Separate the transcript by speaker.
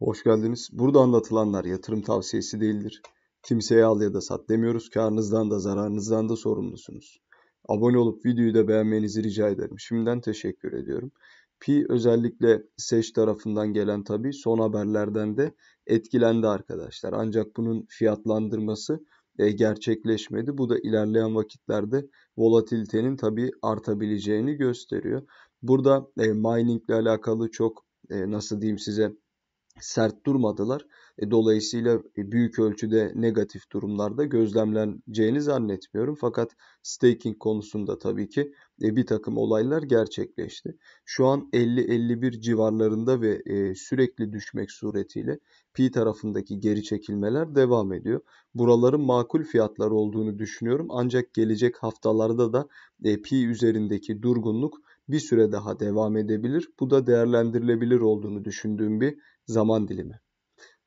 Speaker 1: Hoş geldiniz. Burada anlatılanlar yatırım tavsiyesi değildir. Kimseye al ya da sat demiyoruz. Karınızdan da zararınızdan da sorumlusunuz. Abone olup videoyu da beğenmenizi rica ederim. Şimdiden teşekkür ediyorum. Pi özellikle seç tarafından gelen tabi son haberlerden de etkilendi arkadaşlar. Ancak bunun fiyatlandırması e, gerçekleşmedi. Bu da ilerleyen vakitlerde volatilitenin tabi artabileceğini gösteriyor. Burada e, mining ile alakalı çok e, nasıl diyeyim size sert durmadılar. E, dolayısıyla e, büyük ölçüde negatif durumlarda gözlemleneceğini zannetmiyorum. Fakat staking konusunda tabii ki e, bir takım olaylar gerçekleşti. Şu an 50-51 civarlarında ve sürekli düşmek suretiyle Pi tarafındaki geri çekilmeler devam ediyor. Buraların makul fiyatlar olduğunu düşünüyorum. Ancak gelecek haftalarda da Pi üzerindeki durgunluk bir süre daha devam edebilir. Bu da değerlendirilebilir olduğunu düşündüğüm bir zaman dilimi.